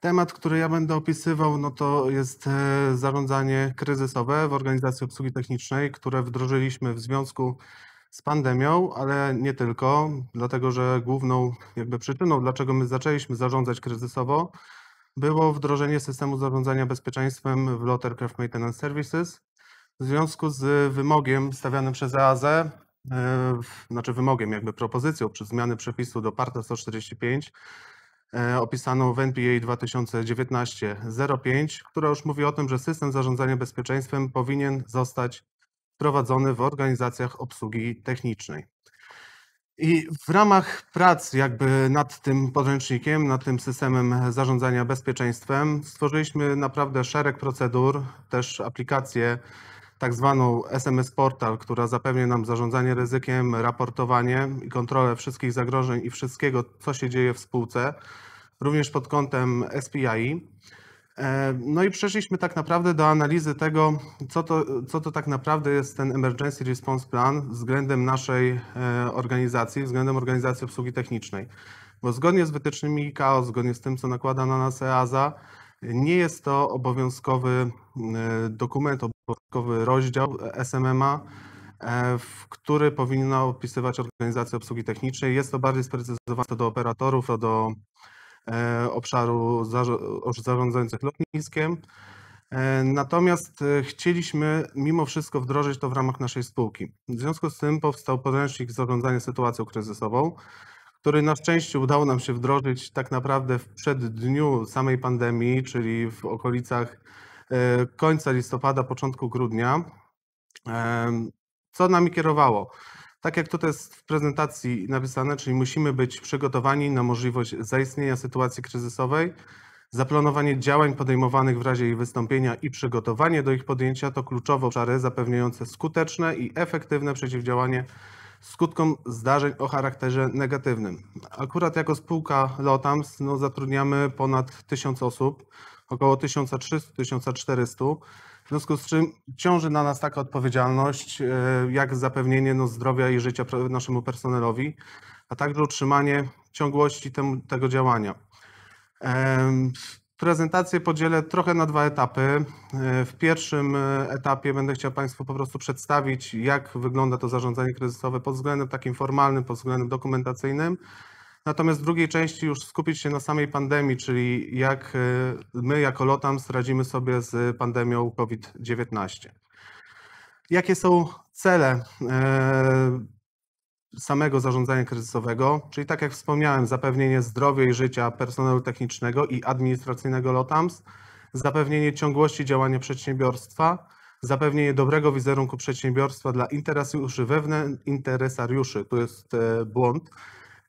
Temat, który ja będę opisywał, no to jest e, zarządzanie kryzysowe w organizacji obsługi technicznej, które wdrożyliśmy w związku z pandemią, ale nie tylko, dlatego że główną jakby przyczyną, dlaczego my zaczęliśmy zarządzać kryzysowo, było wdrożenie systemu zarządzania bezpieczeństwem w Lot Aircraft Maintenance Services w związku z wymogiem stawianym przez EAZ, yy, e, znaczy wymogiem, jakby propozycją przez zmiany przepisu do PARTA 145, E, opisaną w NPA 2019-05, która już mówi o tym, że system zarządzania bezpieczeństwem powinien zostać prowadzony w organizacjach obsługi technicznej. I w ramach prac jakby nad tym podręcznikiem, nad tym systemem zarządzania bezpieczeństwem stworzyliśmy naprawdę szereg procedur, też aplikację tak zwaną SMS Portal, która zapewnia nam zarządzanie ryzykiem, raportowanie i kontrolę wszystkich zagrożeń i wszystkiego, co się dzieje w spółce również pod kątem SPI. E, no i przeszliśmy tak naprawdę do analizy tego, co to, co to tak naprawdę jest ten Emergency Response Plan względem naszej e, organizacji, względem organizacji obsługi technicznej. Bo zgodnie z wytycznymi ICAO, zgodnie z tym, co nakłada na nas EASA, nie jest to obowiązkowy e, dokument, obowiązkowy rozdział SMMA, który powinna opisywać organizacja obsługi technicznej. Jest to bardziej sprecyzowane do operatorów, do E, obszaru zarządzających lotniskiem. E, natomiast e, chcieliśmy mimo wszystko wdrożyć to w ramach naszej spółki. W związku z tym powstał podręcznik zarządzania sytuacją kryzysową, który na szczęście udało nam się wdrożyć tak naprawdę w przeddniu samej pandemii, czyli w okolicach końca listopada, początku grudnia. Co nami kierowało? Tak jak tutaj jest w prezentacji napisane, czyli musimy być przygotowani na możliwość zaistnienia sytuacji kryzysowej. Zaplanowanie działań podejmowanych w razie ich wystąpienia i przygotowanie do ich podjęcia to kluczowe obszary zapewniające skuteczne i efektywne przeciwdziałanie skutkom zdarzeń o charakterze negatywnym. Akurat jako spółka LOTAMS no, zatrudniamy ponad 1000 osób, około 1300-1400. W związku z czym ciąży na nas taka odpowiedzialność, e, jak zapewnienie no, zdrowia i życia naszemu personelowi, a także utrzymanie ciągłości tego działania. Prezentację podzielę trochę na dwa etapy. E, w pierwszym etapie będę chciał Państwu po prostu przedstawić, jak wygląda to zarządzanie kryzysowe pod względem takim formalnym, pod względem dokumentacyjnym. Natomiast w drugiej części już skupić się na samej pandemii, czyli jak y, my jako LOTAMS radzimy sobie z pandemią COVID-19. Jakie są cele y, samego zarządzania kryzysowego, czyli tak jak wspomniałem, zapewnienie zdrowia i życia personelu technicznego i administracyjnego LOTAMS, zapewnienie ciągłości działania przedsiębiorstwa, zapewnienie dobrego wizerunku przedsiębiorstwa dla interesariuszy wewnętrznych, interesariuszy, to jest y, błąd,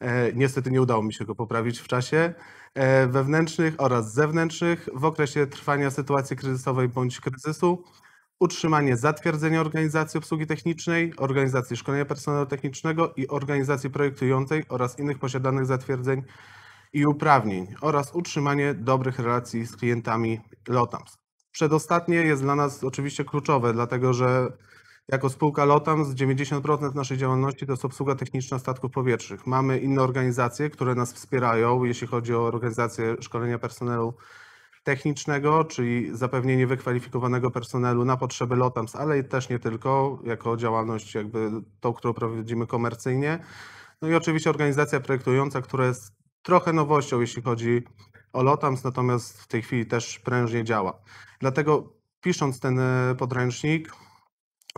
E, niestety nie udało mi się go poprawić w czasie e, wewnętrznych oraz zewnętrznych w okresie trwania sytuacji kryzysowej bądź kryzysu. Utrzymanie zatwierdzenia organizacji obsługi technicznej, organizacji szkolenia personelu technicznego i organizacji projektującej oraz innych posiadanych zatwierdzeń i uprawnień oraz utrzymanie dobrych relacji z klientami LOTAMS. Przedostatnie jest dla nas oczywiście kluczowe, dlatego że jako spółka LOTAMS 90% naszej działalności to jest obsługa techniczna statków powietrznych. Mamy inne organizacje, które nas wspierają, jeśli chodzi o organizację szkolenia personelu technicznego, czyli zapewnienie wykwalifikowanego personelu na potrzeby LOTAMS, ale też nie tylko, jako działalność jakby tą, którą prowadzimy komercyjnie. No i oczywiście organizacja projektująca, która jest trochę nowością, jeśli chodzi o LOTAMS, natomiast w tej chwili też prężnie działa. Dlatego pisząc ten e, podręcznik,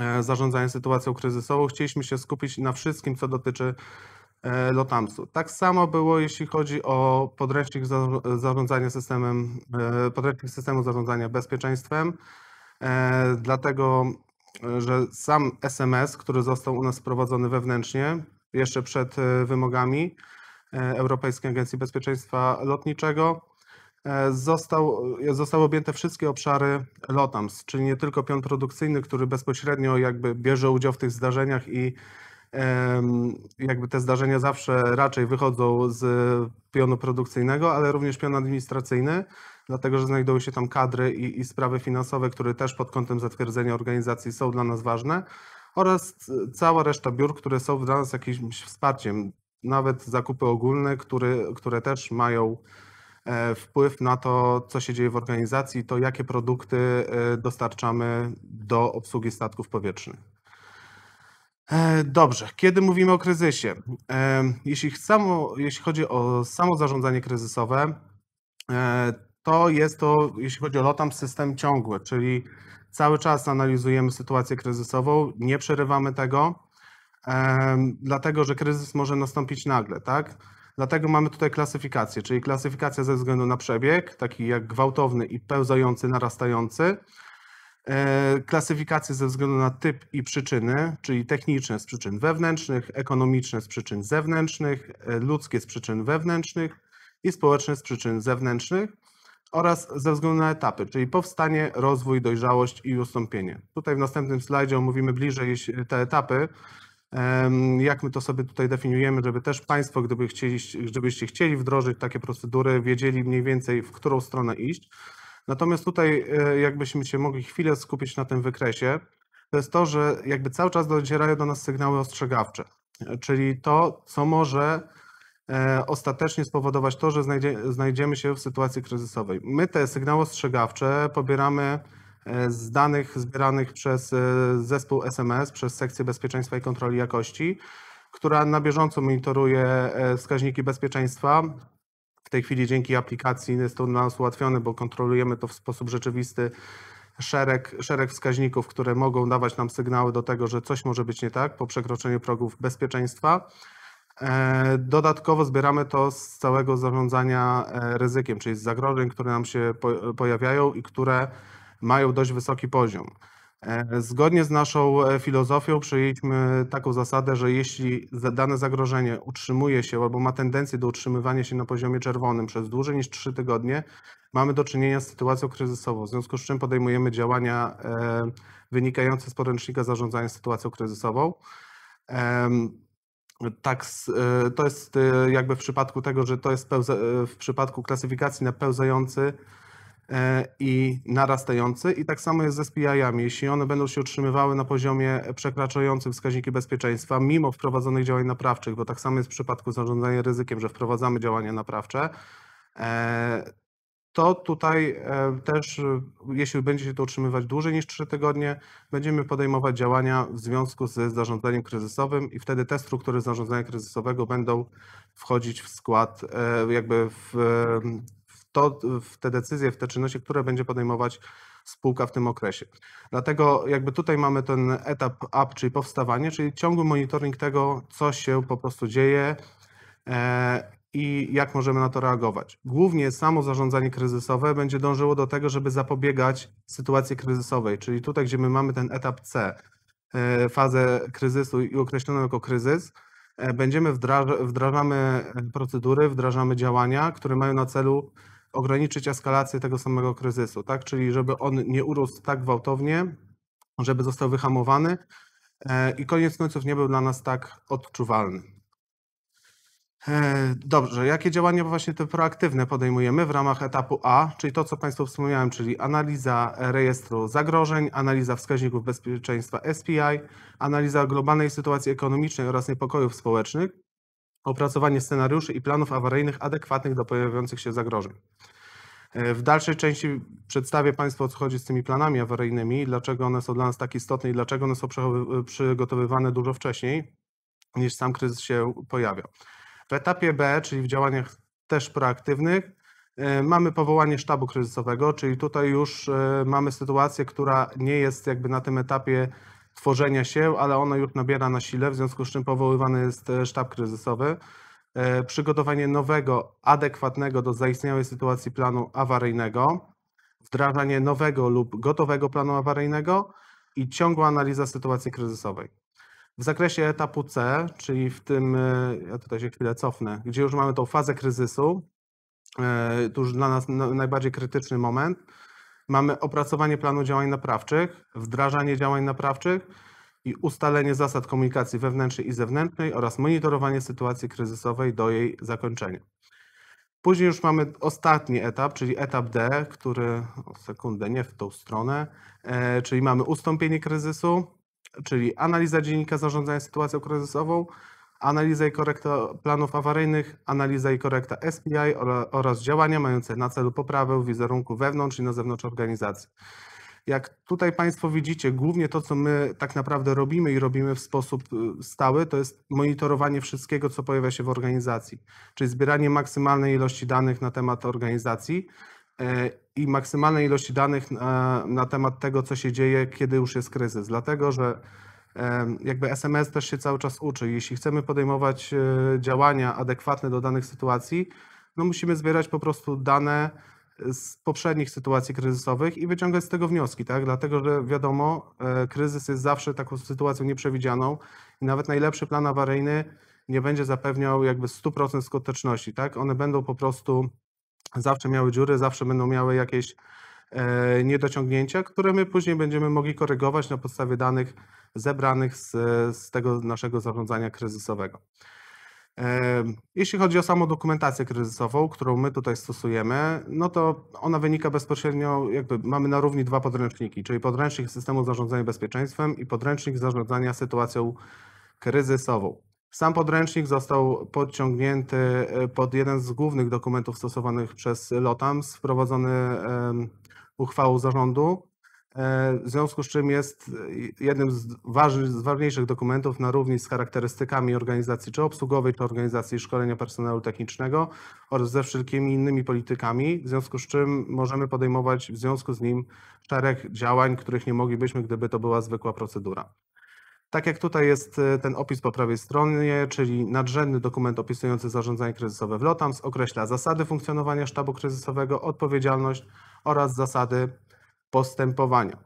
E, zarządzania sytuacją kryzysową. Chcieliśmy się skupić na wszystkim, co dotyczy e, Lotamsu. Tak samo było, jeśli chodzi o podręcznik zarządzania systemem, e, podręcznik systemu zarządzania bezpieczeństwem, dlatego że sam SMS, który został u nas wprowadzony wewnętrznie jeszcze przed wymogami Europejskiej Agencji Bezpieczeństwa Lotniczego, E, został, e, zostały objęte wszystkie obszary LOTAMS, czyli nie tylko pion produkcyjny, który bezpośrednio jakby bierze udział w tych zdarzeniach i jakby te zdarzenia zawsze raczej wychodzą z pionu produkcyjnego, ale również pion administracyjny, dlatego że znajdują się tam kadry i, i sprawy finansowe, które też pod kątem zatwierdzenia organizacji są dla nas ważne oraz e, cała reszta biur, które są dla nas jakimś wsparciem, nawet zakupy ogólne, które, które też mają E, wpływ na to, co się dzieje w organizacji, to jakie produkty e, dostarczamy do obsługi statków powietrznych. E, dobrze, kiedy mówimy o kryzysie? Jeśli, samo, jeśli chodzi o samo zarządzanie kryzysowe, to jest to, jeśli chodzi o LOTAM, system ciągły, czyli cały czas analizujemy sytuację kryzysową, nie przerywamy tego, dlatego że kryzys może nastąpić nagle, tak? Dlatego mamy tutaj klasyfikację, czyli klasyfikacja ze względu na przebieg, taki jak gwałtowny i pełzający, narastający. E, klasyfikację ze względu na typ i przyczyny, czyli techniczne z przyczyn wewnętrznych, ekonomiczne z przyczyn zewnętrznych, e, ludzkie z przyczyn wewnętrznych i społeczne z przyczyn zewnętrznych oraz ze względu na etapy, czyli powstanie, rozwój, dojrzałość i ustąpienie. Tutaj w następnym slajdzie omówimy bliżej te etapy, jak my to sobie tutaj definiujemy, żeby też Państwo, gdyby chcieli, gdybyście chcieli wdrożyć takie procedury, wiedzieli mniej więcej, w którą stronę iść. Natomiast tutaj, e, jakbyśmy się mogli chwilę skupić na tym wykresie, to jest to, że jakby cały czas docierają do nas sygnały ostrzegawcze, czyli to, co może e, ostatecznie spowodować to, że znajdziemy się w sytuacji kryzysowej. My te sygnały ostrzegawcze pobieramy E, z danych zbieranych przez e, zespół SMS, przez sekcję bezpieczeństwa i kontroli jakości, która na bieżąco monitoruje e, wskaźniki bezpieczeństwa. W tej chwili dzięki aplikacji jest to dla nas ułatwione, bo kontrolujemy to w sposób rzeczywisty szereg, szereg wskaźników, które mogą dawać nam sygnały do tego, że coś może być nie tak po przekroczeniu progów bezpieczeństwa. Dodatkowo zbieramy to z całego zarządzania ryzykiem, czyli z zagrożeń, które nam się pojawiają i które mają dość wysoki poziom. E, zgodnie z naszą e, filozofią przyjęliśmy taką zasadę, że jeśli dane zagrożenie utrzymuje się albo ma tendencję do utrzymywania się na poziomie czerwonym przez dłużej niż 3 tygodnie, mamy do czynienia z sytuacją kryzysową, w związku z czym podejmujemy działania e, wynikające z poręcznika zarządzania sytuacją kryzysową. Tak, to jest jakby w przypadku tego, że to jest w przypadku klasyfikacji na pełzający E, i narastający i tak samo jest ze SPI-ami. Jeśli one będą się utrzymywały na poziomie przekraczającym wskaźniki bezpieczeństwa, mimo wprowadzonych działań naprawczych, bo tak samo jest w przypadku zarządzania ryzykiem, że wprowadzamy działania naprawcze, e, to tutaj e, też, jeśli będzie się to utrzymywać dłużej niż 3 tygodnie, będziemy podejmować działania w związku z zarządzaniem kryzysowym i wtedy te struktury zarządzania kryzysowego będą wchodzić w skład, jakby w to, w te decyzje, w te czynności, które będzie podejmować spółka w tym okresie. Dlatego jakby tutaj mamy ten etap up, czyli powstawanie, czyli ciągły monitoring tego, co się po prostu dzieje e, i jak możemy na to reagować. Głównie samo zarządzanie kryzysowe będzie dążyło do tego, żeby zapobiegać sytuacji kryzysowej, czyli tutaj, gdzie my mamy ten etap C, e, fazę kryzysu i określoną jako kryzys, e, będziemy wdrażamy procedury, wdrażamy działania, które mają na celu ograniczyć eskalację tego samego kryzysu, tak? Czyli żeby on nie urósł tak gwałtownie, żeby został wyhamowany e, i koniec końców nie był dla nas tak odczuwalny. E, dobrze, jakie działania właśnie te proaktywne podejmujemy w ramach etapu A, czyli to, co Państwu wspomniałem, czyli analiza rejestru zagrożeń, analiza wskaźników bezpieczeństwa SPI, analiza globalnej sytuacji ekonomicznej oraz niepokojów społecznych, opracowanie scenariuszy i planów awaryjnych adekwatnych do pojawiających się zagrożeń. E, w dalszej części przedstawię Państwu o co chodzi z tymi planami awaryjnymi, dlaczego one są dla nas tak istotne i dlaczego one są przygotowywane dużo wcześniej niż sam kryzys się pojawia. W etapie B, czyli w działaniach też proaktywnych, e, mamy powołanie sztabu kryzysowego, czyli tutaj już e, mamy sytuację, która nie jest jakby na tym etapie tworzenia się, ale ono już nabiera na sile, w związku z czym powoływany jest e, sztab kryzysowy. E, przygotowanie nowego, adekwatnego do zaistniałej sytuacji planu awaryjnego, wdrażanie nowego lub gotowego planu awaryjnego i ciągła analiza sytuacji kryzysowej. W zakresie etapu C, czyli w tym, e, ja tutaj się chwilę cofnę, gdzie już mamy tą fazę kryzysu, to już dla nas najbardziej krytyczny moment, Mamy opracowanie planu działań naprawczych, wdrażanie działań naprawczych i ustalenie zasad komunikacji wewnętrznej i zewnętrznej oraz monitorowanie sytuacji kryzysowej do jej zakończenia. Później już mamy ostatni etap, czyli etap D, który, o sekundę, nie w tą stronę, e, czyli mamy ustąpienie kryzysu, czyli analiza dziennika zarządzania sytuacją kryzysową, analiza i korekta planów awaryjnych, analiza i korekta SPI oraz działania mające na celu poprawę wizerunku wewnątrz i na zewnątrz organizacji. Jak tutaj Państwo widzicie, głównie to, co my tak naprawdę robimy i robimy w sposób y, stały, to jest monitorowanie wszystkiego, co pojawia się w organizacji, czyli zbieranie maksymalnej ilości danych na temat organizacji e, i maksymalnej ilości danych na, e, na temat tego, co się dzieje, kiedy już jest kryzys. Dlatego, że jakby SMS też się cały czas uczy. Jeśli chcemy podejmować e, działania adekwatne do danych sytuacji, no musimy zbierać po prostu dane z poprzednich sytuacji kryzysowych i wyciągać z tego wnioski, tak? Dlatego, że wiadomo, e, kryzys jest zawsze taką sytuacją nieprzewidzianą i nawet najlepszy plan awaryjny nie będzie zapewniał jakby 100% skuteczności, tak? One będą po prostu zawsze miały dziury, zawsze będą miały jakieś E, niedociągnięcia, które my później będziemy mogli korygować na podstawie danych zebranych z, z tego naszego zarządzania kryzysowego. E, jeśli chodzi o samą dokumentację kryzysową, którą my tutaj stosujemy, no to ona wynika bezpośrednio, jakby mamy na równi dwa podręczniki, czyli podręcznik systemu zarządzania bezpieczeństwem i podręcznik zarządzania sytuacją kryzysową. Sam podręcznik został podciągnięty e, pod jeden z głównych dokumentów stosowanych przez LOTAMS, wprowadzony uchwałą zarządu, e, w związku z czym jest e, jednym z, z ważniejszych dokumentów na równi z charakterystykami organizacji czy obsługowej, czy organizacji szkolenia personelu technicznego oraz ze wszelkimi innymi politykami, w związku z czym możemy podejmować w związku z nim szereg działań, których nie moglibyśmy, gdyby to była zwykła procedura. Tak jak tutaj jest e, ten opis po prawej stronie, czyli nadrzędny dokument opisujący zarządzanie kryzysowe w LOTAMS, określa zasady funkcjonowania sztabu kryzysowego, odpowiedzialność, oraz zasady postępowania.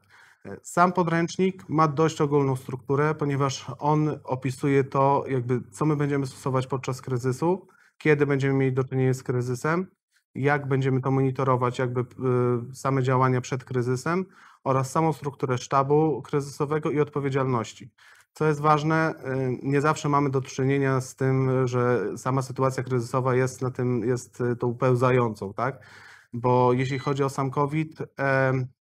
Sam podręcznik ma dość ogólną strukturę, ponieważ on opisuje to, jakby co my będziemy stosować podczas kryzysu, kiedy będziemy mieli do czynienia z kryzysem, jak będziemy to monitorować, jakby y, same działania przed kryzysem oraz samą strukturę sztabu kryzysowego i odpowiedzialności. Co jest ważne, y, nie zawsze mamy do czynienia z tym, że sama sytuacja kryzysowa jest na tym, jest y, tą pełzającą, tak? bo jeśli chodzi o sam COVID,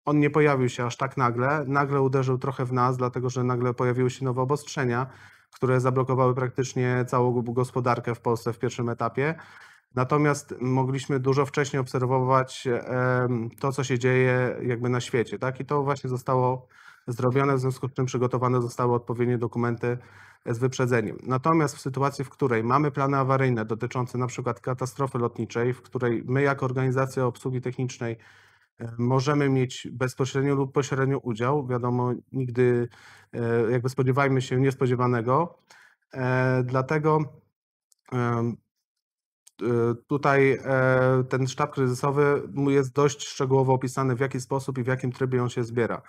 on nie pojawił się aż tak nagle. Nagle uderzył trochę w nas, dlatego że nagle pojawiły się nowe obostrzenia, które zablokowały praktycznie całą gospodarkę w Polsce w pierwszym etapie. Natomiast mogliśmy dużo wcześniej obserwować to, co się dzieje jakby na świecie, tak? I to właśnie zostało zrobione, w związku z czym przygotowane zostały odpowiednie dokumenty z wyprzedzeniem. Natomiast w sytuacji, w której mamy plany awaryjne dotyczące na przykład katastrofy lotniczej, w której my jako organizacja obsługi technicznej e, możemy mieć bezpośrednio lub pośrednio udział, wiadomo, nigdy e, jakby spodziewajmy się niespodziewanego, e, dlatego tutaj ten sztab kryzysowy jest dość szczegółowo opisany, w jaki sposób i w jakim trybie on się zbiera.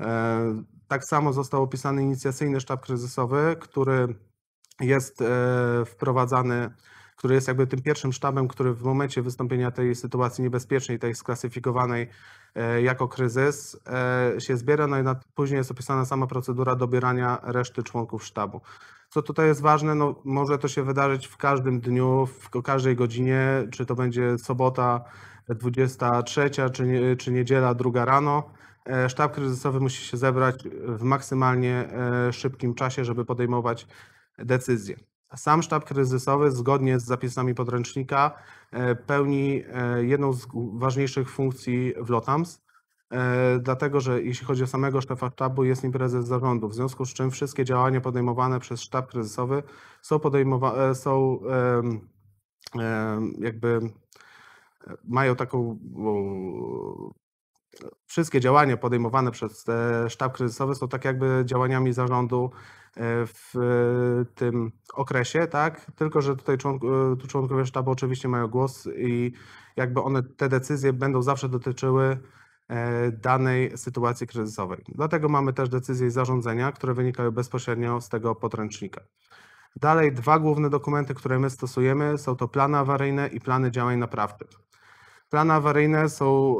E, tak samo został opisany inicjacyjny sztab kryzysowy, który jest e, wprowadzany, który jest jakby tym pierwszym sztabem, który w momencie wystąpienia tej sytuacji niebezpiecznej, tej sklasyfikowanej e, jako kryzys, się zbiera, no i później jest opisana sama procedura dobierania reszty członków sztabu. Co tutaj jest ważne, no może to się wydarzyć w każdym dniu, w każdej godzinie, czy to będzie sobota 23, czy, nie, czy niedziela 2 rano E, sztab kryzysowy musi się zebrać w maksymalnie e, szybkim czasie, żeby podejmować decyzje. Sam sztab kryzysowy, zgodnie z zapisami podręcznika, e, pełni jedną z ważniejszych funkcji w LOTAMS, dlatego że jeśli chodzi o samego szefa sztabu, jest nim prezes zarządu, w związku z czym wszystkie działania podejmowane przez sztab kryzysowy są podejmowane, są jakby mają taką wszystkie działania podejmowane przez sztab kryzysowy są tak jakby działaniami zarządu e, w e, tym okresie, tak? Tylko, że tutaj członk, e, tu członkowie sztabu oczywiście mają głos i jakby one, te decyzje będą zawsze dotyczyły danej sytuacji kryzysowej. Dlatego mamy też decyzje zarządzenia, które wynikają bezpośrednio z tego podręcznika. Dalej dwa główne dokumenty, które my stosujemy, są to plany awaryjne i plany działań naprawczych. Plany awaryjne są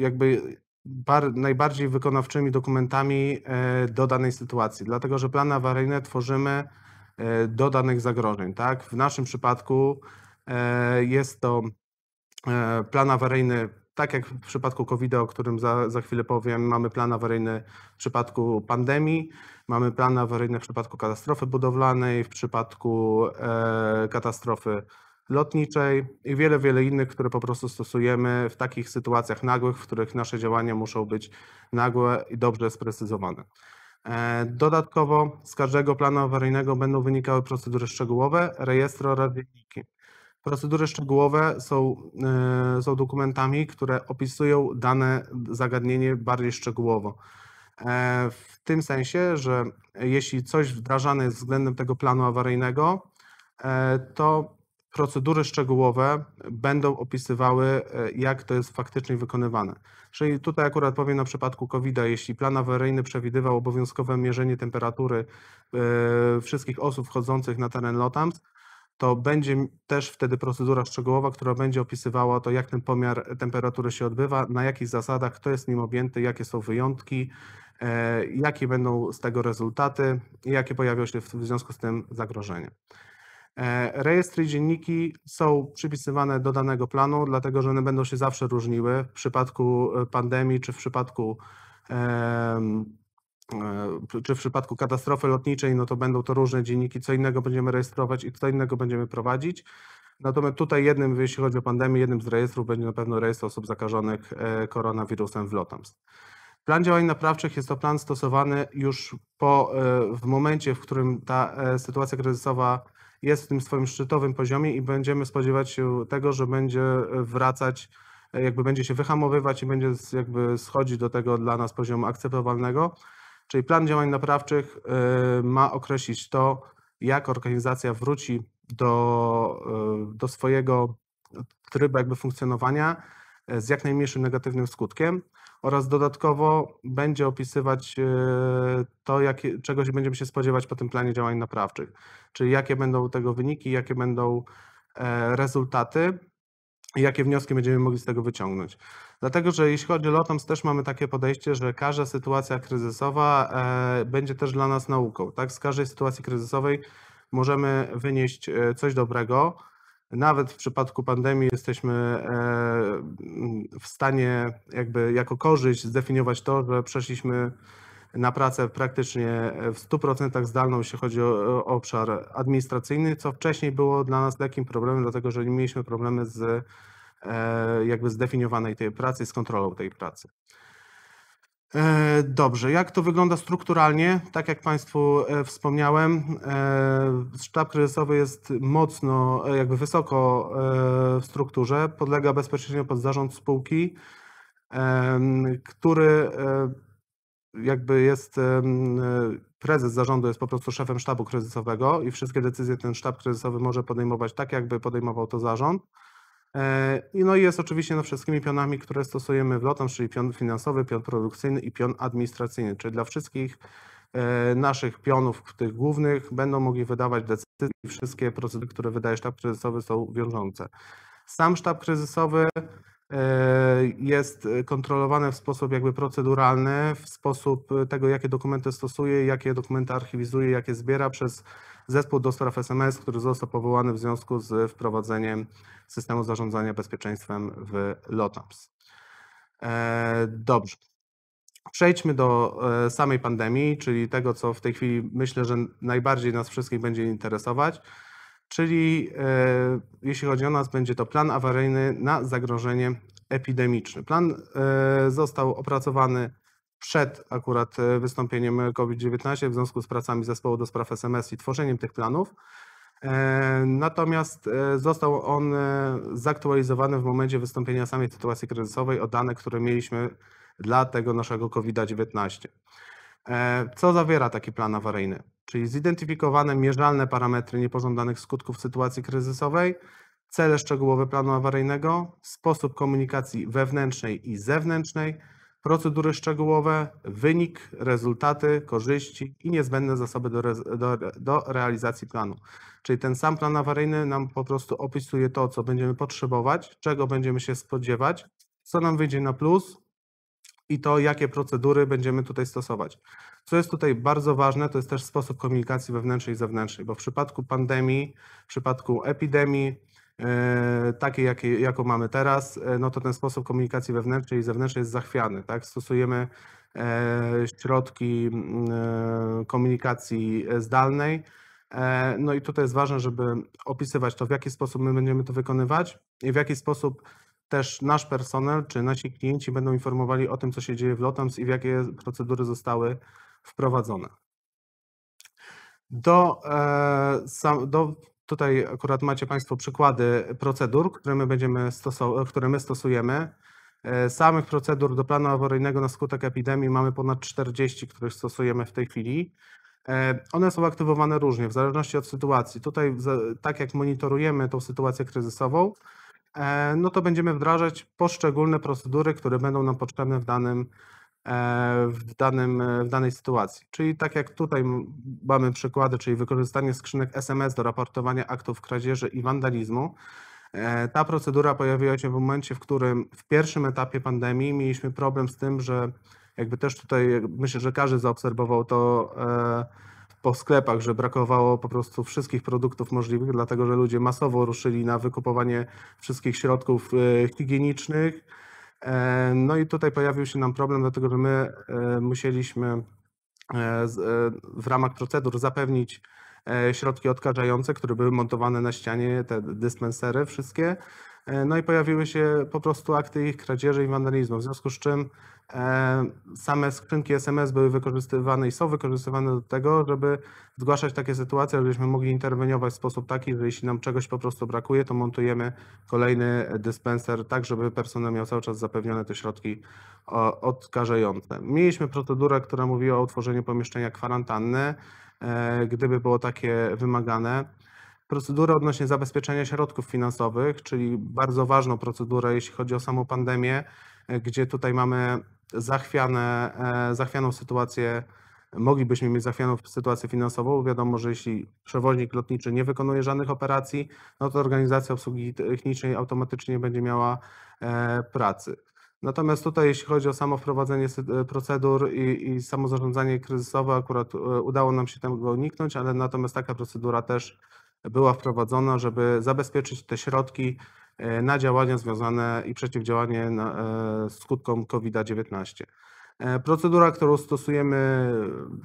jakby najbardziej wykonawczymi dokumentami e, do danej sytuacji, dlatego że plany awaryjne tworzymy e, do danych zagrożeń. Tak? W naszym przypadku e, jest to plan awaryjny, tak jak w przypadku COVID, o którym za, za chwilę powiem, mamy plan awaryjny w przypadku pandemii, mamy plan awaryjny w przypadku katastrofy budowlanej, w przypadku katastrofy lotniczej i wiele, wiele innych, które po prostu stosujemy w takich sytuacjach nagłych, w których nasze działania muszą być nagłe i dobrze sprecyzowane. E, dodatkowo z każdego planu awaryjnego będą wynikały procedury szczegółowe, rejestry oraz wyniki. Procedury szczegółowe są, e, są dokumentami, które opisują dane zagadnienie bardziej szczegółowo. E, w tym sensie, że jeśli coś wdrażane jest względem tego planu awaryjnego, to procedury szczegółowe będą opisywały, e, jak to jest faktycznie wykonywane. Czyli tutaj akurat powiem na przypadku COVID-a, jeśli plan awaryjny przewidywał obowiązkowe mierzenie temperatury e, wszystkich osób wchodzących na teren LOTAMS, to będzie też wtedy procedura szczegółowa, która będzie opisywała to, jak ten pomiar temperatury się odbywa, na jakich zasadach, kto jest nim objęty, jakie są wyjątki, e, jakie będą z tego rezultaty, jakie pojawią się w związku z tym zagrożenia. E, rejestry i dzienniki są przypisywane do danego planu, dlatego że one będą się zawsze różniły w przypadku e, pandemii czy w przypadku e, czy w przypadku katastrofy lotniczej, no to będą to różne dzienniki, co innego będziemy rejestrować i co innego będziemy prowadzić. Natomiast tutaj jednym, jeśli chodzi o pandemię, jednym z rejestrów będzie na pewno rejestr osób zakażonych koronawirusem w LOTAMS. Plan działań naprawczych jest to plan stosowany już po, w momencie, w którym ta sytuacja kryzysowa jest w tym swoim szczytowym poziomie i będziemy spodziewać się tego, że będzie e, wracać, e, jakby będzie się wyhamowywać i będzie jakby schodzić do tego dla nas poziomu akceptowalnego. Czyli plan działań naprawczych e, ma określić to, jak organizacja wróci do, do swojego trybu jakby funkcjonowania z jak najmniejszym negatywnym skutkiem oraz dodatkowo będzie opisywać e, to, jak, czego będziemy się spodziewać po tym planie działań naprawczych, czyli jakie będą tego wyniki, jakie będą e, rezultaty, jakie wnioski będziemy mogli z tego wyciągnąć. Dlatego, że jeśli chodzi o LOTOMS, też mamy takie podejście, że każda sytuacja kryzysowa e, będzie też dla nas nauką. Tak? Z każdej sytuacji kryzysowej możemy wynieść coś dobrego, nawet w przypadku pandemii jesteśmy e, w stanie jakby jako korzyść zdefiniować to, że przeszliśmy na pracę praktycznie w 100% zdalną, jeśli chodzi o obszar administracyjny, co wcześniej było dla nas takim problemem, dlatego że nie mieliśmy problemy z e, jakby zdefiniowanej tej pracy, z kontrolą tej pracy. E, dobrze, jak to wygląda strukturalnie? Tak jak Państwu e, wspomniałem, e, sztab kryzysowy jest mocno, jakby wysoko w strukturze, podlega bezpośrednio pod zarząd spółki, który jakby jest, prezes zarządu jest po prostu szefem sztabu kryzysowego i wszystkie decyzje ten sztab kryzysowy może podejmować tak, jakby podejmował to zarząd. E, no i jest oczywiście no, wszystkimi pionami, które stosujemy w LOTOM, czyli pion finansowy, pion produkcyjny i pion administracyjny, czyli dla wszystkich e, naszych pionów, tych głównych, będą mogli wydawać decyzje i wszystkie procedury, które wydaje sztab kryzysowy są wiążące. Sam sztab kryzysowy e, jest kontrolowany w sposób jakby proceduralny, w sposób tego, jakie dokumenty stosuje, jakie dokumenty archiwizuje, jakie zbiera przez zespół do spraw SMS, który został powołany w związku z wprowadzeniem systemu zarządzania bezpieczeństwem w LOTAMS. E, dobrze. Przejdźmy do e, samej pandemii, czyli tego, co w tej chwili myślę, że najbardziej nas wszystkich będzie interesować, czyli e, jeśli chodzi o nas, będzie to plan awaryjny na zagrożenie epidemiczne. Plan został opracowany przed akurat e, wystąpieniem e, COVID-19 w związku z pracami zespołu do spraw SMS i tworzeniem tych planów. E, natomiast został on zaktualizowany w momencie wystąpienia samej sytuacji kryzysowej o dane, które mieliśmy dla tego naszego COVID-19. Co zawiera taki plan awaryjny? Czyli zidentyfikowane mierzalne parametry niepożądanych skutków sytuacji kryzysowej, cele szczegółowe planu awaryjnego, sposób komunikacji wewnętrznej i zewnętrznej, procedury szczegółowe, wynik, rezultaty, korzyści i niezbędne zasoby do, do, do, realizacji planu. Czyli ten sam plan awaryjny nam po prostu opisuje to, co będziemy potrzebować, czego będziemy się spodziewać, co nam wyjdzie na plus i to, jakie procedury będziemy tutaj stosować. Co jest tutaj bardzo ważne, to jest też sposób komunikacji wewnętrznej i zewnętrznej, bo w przypadku pandemii, w przypadku epidemii, E, takie jakie, jaką mamy teraz, e, no to ten sposób komunikacji wewnętrznej i zewnętrznej jest zachwiany. Tak? Stosujemy e, środki komunikacji zdalnej. No i tutaj jest ważne, żeby opisywać to, w jaki sposób my będziemy to wykonywać i w jaki sposób też nasz personel czy nasi klienci będą informowali o tym, co się dzieje w LOTAMS i w jakie procedury zostały wprowadzone. Do, do Tutaj akurat macie Państwo przykłady procedur, które my, będziemy stosować, które my stosujemy. E, samych procedur do planu awaryjnego na skutek epidemii mamy ponad 40, których stosujemy w tej chwili. E, one są aktywowane różnie, w zależności od sytuacji. Tutaj, tak jak monitorujemy tą sytuację kryzysową, e, no to będziemy wdrażać poszczególne procedury, które będą nam potrzebne w danym E, w, danym, e, w danej sytuacji. Czyli tak jak tutaj mamy przykłady, czyli wykorzystanie skrzynek SMS do raportowania aktów kradzieży i wandalizmu. E, ta procedura pojawiła się w momencie, w którym w pierwszym etapie pandemii mieliśmy problem z tym, że jakby też tutaj myślę, że każdy zaobserwował to po sklepach, że brakowało po prostu wszystkich produktów możliwych, dlatego że ludzie masowo ruszyli na wykupowanie wszystkich środków higienicznych, E, no i tutaj pojawił się nam problem, dlatego że my e, musieliśmy e, w ramach procedur zapewnić środki odkażające, które były montowane na ścianie, te dyspensery wszystkie, E, no i pojawiły się po prostu akty ich kradzieży i wandalizmu, w związku z czym e, same skrzynki SMS były wykorzystywane i są wykorzystywane do tego, żeby zgłaszać takie sytuacje, żebyśmy mogli interweniować w sposób taki, że jeśli nam czegoś po prostu brakuje, to montujemy kolejny dyspenser tak, żeby personel miał cały czas zapewnione te środki odkażające. Mieliśmy procedurę, która mówiła o utworzeniu pomieszczenia kwarantanny, e, gdyby było takie wymagane procedurę odnośnie zabezpieczenia środków finansowych, czyli bardzo ważną procedurę, jeśli chodzi o samą pandemię, e, gdzie tutaj mamy zachwiane, e, zachwianą sytuację, moglibyśmy mieć zachwianą sytuację finansową. Wiadomo, że jeśli przewoźnik lotniczy nie wykonuje żadnych operacji, no to organizacja obsługi technicznej automatycznie będzie miała e, pracy. Natomiast tutaj, jeśli chodzi o samo wprowadzenie procedur i, i samo zarządzanie kryzysowe, akurat udało nam się tego uniknąć, ale natomiast taka procedura też była wprowadzona, żeby zabezpieczyć te środki e, na działania związane i przeciwdziałanie e, skutkom COVID-19. E, procedura, którą stosujemy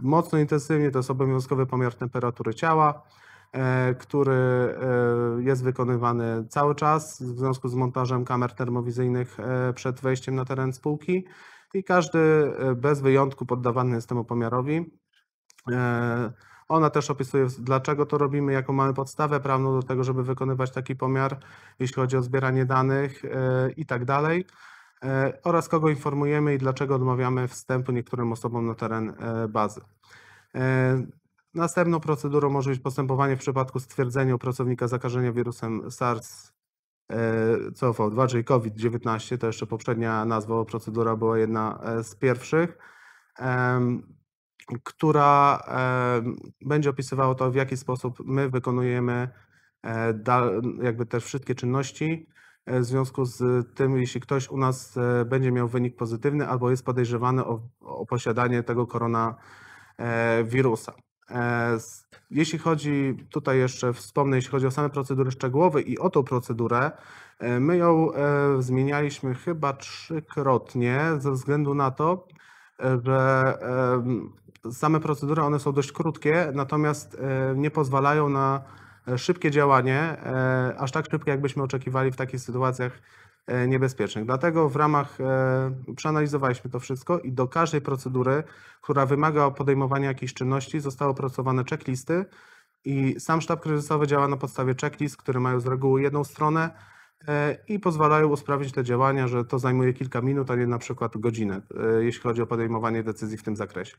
mocno intensywnie, to jest obowiązkowy pomiar temperatury ciała, który jest wykonywany cały czas w związku z montażem kamer termowizyjnych przed wejściem na teren spółki i każdy bez wyjątku poddawany jest temu pomiarowi. Ona też opisuje, dlaczego to robimy, jaką mamy podstawę prawną do tego, żeby wykonywać taki pomiar, jeśli chodzi o zbieranie danych e, i tak dalej e, oraz kogo informujemy i dlaczego odmawiamy wstępu niektórym osobom na teren e, bazy. Następną procedurą może być postępowanie w przypadku stwierdzenia u pracownika zakażenia wirusem SARS CoV-2, czyli COVID-19, to jeszcze poprzednia nazwa, procedura była jedna z pierwszych która będzie opisywała to, w jaki sposób my wykonujemy e, jakby te wszystkie czynności. E, w związku z tym, jeśli ktoś u nas e, będzie miał wynik pozytywny albo jest podejrzewany o, o posiadanie tego koronawirusa. Jeśli chodzi, tutaj jeszcze wspomnę, jeśli chodzi o same procedury szczegółowe i o tą procedurę, my ją zmienialiśmy chyba trzykrotnie ze względu na to, że same procedury one są dość krótkie, natomiast e, nie pozwalają na e, szybkie działanie, e, aż tak szybkie, jakbyśmy oczekiwali w takich sytuacjach niebezpiecznych. Dlatego w ramach przeanalizowaliśmy to wszystko i do każdej procedury, która wymaga podejmowania jakichś czynności, zostały opracowane checklisty i sam sztab kryzysowy działa na podstawie checklist, które mają z reguły jedną stronę i pozwalają usprawnić te działania, że to zajmuje kilka minut, a nie na przykład godzinę, jeśli chodzi o podejmowanie decyzji w tym zakresie.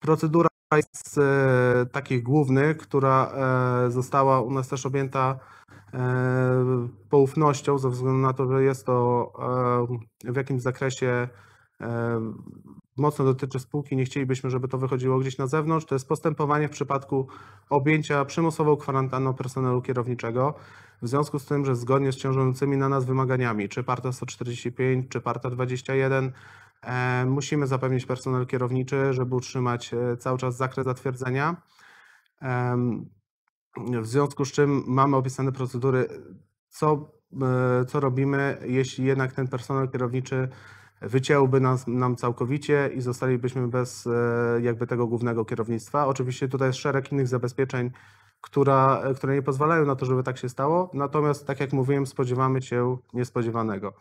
Procedura jest z e, takich głównych, która e, została u nas też objęta e, poufnością ze względu na to, że jest to w jakimś zakresie mocno dotyczy spółki, nie chcielibyśmy, żeby to wychodziło gdzieś na zewnątrz, to jest postępowanie w przypadku objęcia przymusową kwarantanną personelu kierowniczego, w związku z tym, że zgodnie z ciążącymi na nas wymaganiami, czy parta 145, czy parta 21, E, musimy zapewnić personel kierowniczy, żeby utrzymać e, cały czas zakres zatwierdzenia. W związku z czym mamy opisane procedury, co, e, co robimy, jeśli jednak ten personel kierowniczy wycięłby nas, nam całkowicie i zostalibyśmy bez jakby tego głównego kierownictwa. Oczywiście tutaj jest szereg innych zabezpieczeń, która, które nie pozwalają na to, żeby tak się stało. Natomiast, tak jak mówiłem, spodziewamy się niespodziewanego.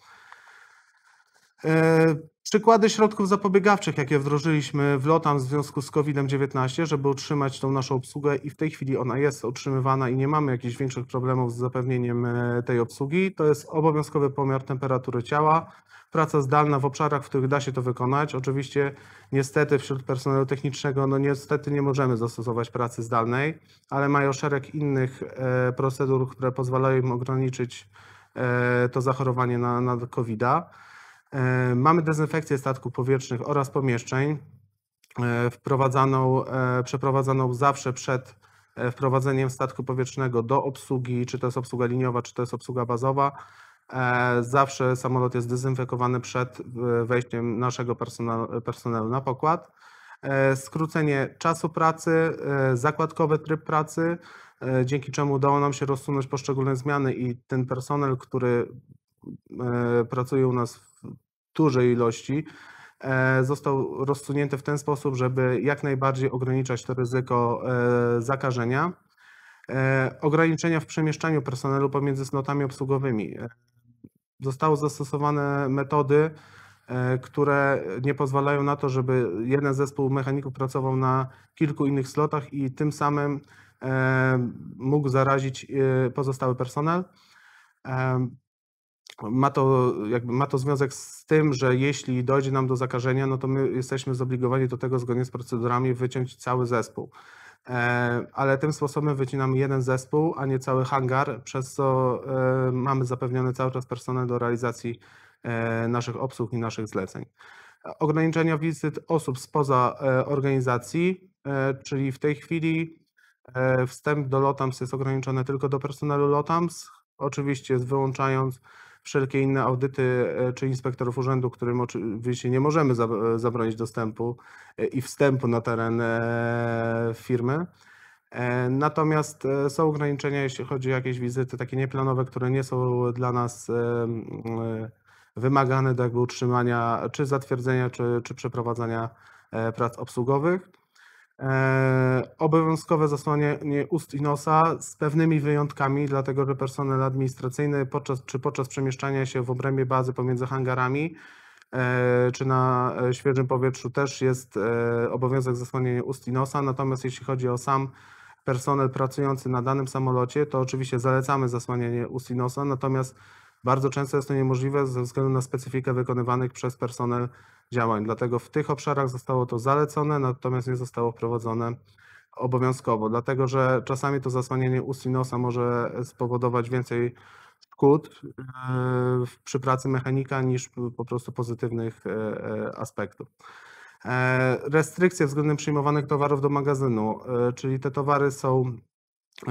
E, przykłady środków zapobiegawczych, jakie wdrożyliśmy w LOTAM w związku z COVID-19, żeby utrzymać tą naszą obsługę i w tej chwili ona jest utrzymywana i nie mamy jakichś większych problemów z zapewnieniem e, tej obsługi, to jest obowiązkowy pomiar temperatury ciała, praca zdalna w obszarach, w których da się to wykonać. Oczywiście niestety wśród personelu technicznego no niestety nie możemy zastosować pracy zdalnej, ale mają szereg innych e, procedur, które pozwalają im ograniczyć to zachorowanie na, na COVID-a. E, mamy dezynfekcję statków powietrznych oraz pomieszczeń, e, wprowadzaną, e, przeprowadzaną zawsze przed wprowadzeniem statku powietrznego do obsługi, czy to jest obsługa liniowa, czy to jest obsługa bazowa. Zawsze samolot jest dezynfekowany przed wejściem naszego personelu, personelu na pokład. Skrócenie czasu pracy, zakładkowy tryb pracy, dzięki czemu udało nam się rozsunąć poszczególne zmiany i ten personel, który pracuje u nas dużej ilości, e, został rozsunięty w ten sposób, żeby jak najbardziej ograniczać to ryzyko e, zakażenia. E, ograniczenia w przemieszczaniu personelu pomiędzy slotami obsługowymi. Zostały zastosowane metody, które nie pozwalają na to, żeby jeden zespół mechaników pracował na kilku innych slotach i tym samym mógł zarazić pozostały personel ma to, jakby ma to związek z tym, że jeśli dojdzie nam do zakażenia, no to my jesteśmy zobligowani do tego zgodnie z procedurami wyciąć cały zespół. E, ale tym sposobem wycinamy jeden zespół, a nie cały hangar, przez co e, mamy zapewniony cały czas personel do realizacji e, naszych obsług i naszych zleceń. Ograniczenia wizyt osób spoza organizacji, czyli w tej chwili wstęp do LOTAMS jest ograniczony tylko do personelu LOTAMS, oczywiście wyłączając wszelkie inne audyty e, czy inspektorów urzędu, którym oczywiście nie możemy e, zabronić dostępu e, i wstępu na teren firmy. Natomiast są ograniczenia, jeśli chodzi o jakieś wizyty takie nieplanowe, które nie są dla nas wymagane do jakby utrzymania czy zatwierdzenia, czy, czy przeprowadzania prac obsługowych. E, obowiązkowe zasłanianie ust i nosa z pewnymi wyjątkami, dlatego że personel administracyjny podczas, czy podczas przemieszczania się w obrębie bazy pomiędzy hangarami e, czy na e, świeżym powietrzu też jest obowiązek zasłanianie ust i nosa. Natomiast jeśli chodzi o sam personel pracujący na danym samolocie, to oczywiście zalecamy zasłanianie ust i nosa, natomiast bardzo często jest to niemożliwe ze względu na specyfikę wykonywanych przez personel działań. Dlatego w tych obszarach zostało to zalecone, natomiast nie zostało wprowadzone obowiązkowo, dlatego że czasami to zasłanianie ust i nosa może spowodować więcej szkód e, przy pracy mechanika niż po prostu pozytywnych e, e, aspektów. Restrykcje względem przyjmowanych towarów do magazynu, czyli te towary są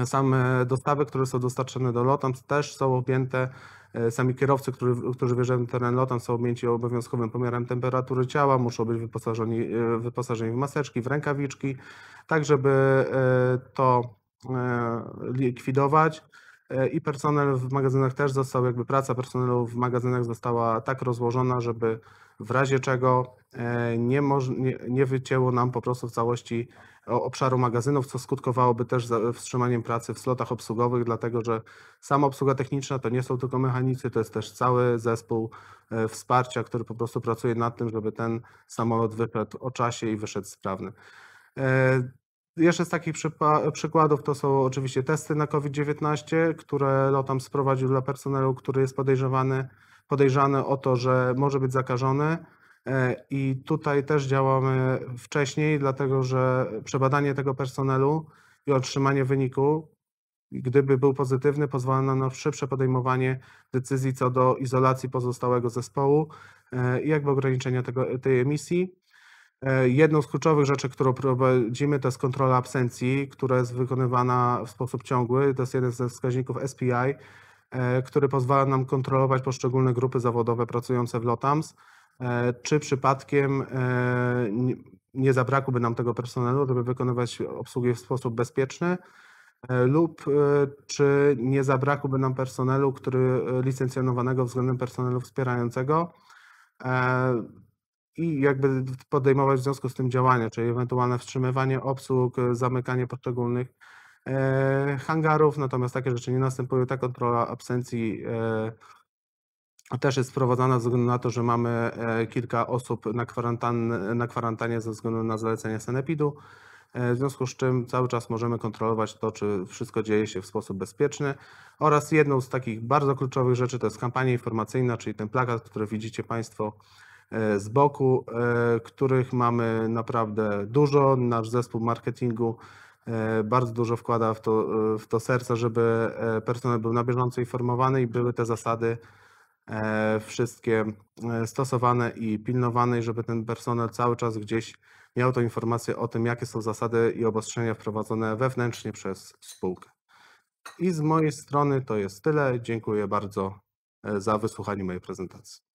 same dostawy, które są dostarczane do LOTAM też są objęte, e, sami kierowcy, którzy, którzy wjeżdżają na teren LOTAM są objęci obowiązkowym pomiarem temperatury ciała, muszą być wyposażeni, e, wyposażeni w maseczki, w rękawiczki, tak żeby e, to likwidować. E, i personel w magazynach też został, jakby praca personelu w magazynach została tak rozłożona, żeby w razie czego e, nie, moż, nie, nie wycięło nam po prostu w całości obszaru magazynów, co skutkowałoby też wstrzymaniem pracy w slotach obsługowych, dlatego że sama obsługa techniczna to nie są tylko mechanicy, to jest też cały zespół e, wsparcia, który po prostu pracuje nad tym, żeby ten samolot wyszedł o czasie i wyszedł sprawny. Jeszcze z takich przykładów to są oczywiście testy na COVID-19, które LOTAM sprowadził dla personelu, który jest podejrzewany, podejrzany o to, że może być zakażony. E, I tutaj też działamy wcześniej, dlatego że przebadanie tego personelu i otrzymanie wyniku, gdyby był pozytywny, pozwala nam szybsze podejmowanie decyzji co do izolacji pozostałego zespołu e, i jakby ograniczenia tego, tej emisji. E, jedną z kluczowych rzeczy, którą prowadzimy, to jest kontrola absencji, która jest wykonywana w sposób ciągły. To jest jeden ze wskaźników SPI, e, który pozwala nam kontrolować poszczególne grupy zawodowe pracujące w LOTAMS, e, czy przypadkiem nie zabrakłoby nam tego personelu, żeby wykonywać obsługę w sposób bezpieczny, lub czy nie zabrakłoby nam personelu, który licencjonowanego względem personelu wspierającego i jakby podejmować w związku z tym działania, czyli ewentualne wstrzymywanie obsług, e, zamykanie poszczególnych e, hangarów, natomiast takie rzeczy nie następują. Ta kontrola absencji e, też jest wprowadzana ze względu na to, że mamy kilka osób na, kwarantan, na kwarantannie ze względu na zalecenia Senepidu. W związku z czym cały czas możemy kontrolować to, czy wszystko dzieje się w sposób bezpieczny. Oraz jedną z takich bardzo kluczowych rzeczy to jest kampania informacyjna, czyli ten plakat, który widzicie Państwo E, z boku, e, których mamy naprawdę dużo. Nasz zespół marketingu e, bardzo dużo wkłada w to, w to serce, żeby personel był na bieżąco informowany i były te zasady wszystkie stosowane i pilnowane, i żeby ten personel cały czas gdzieś miał tą informację o tym, jakie są zasady i obostrzenia wprowadzone wewnętrznie przez spółkę. I z mojej strony to jest tyle. Dziękuję bardzo za wysłuchanie mojej prezentacji.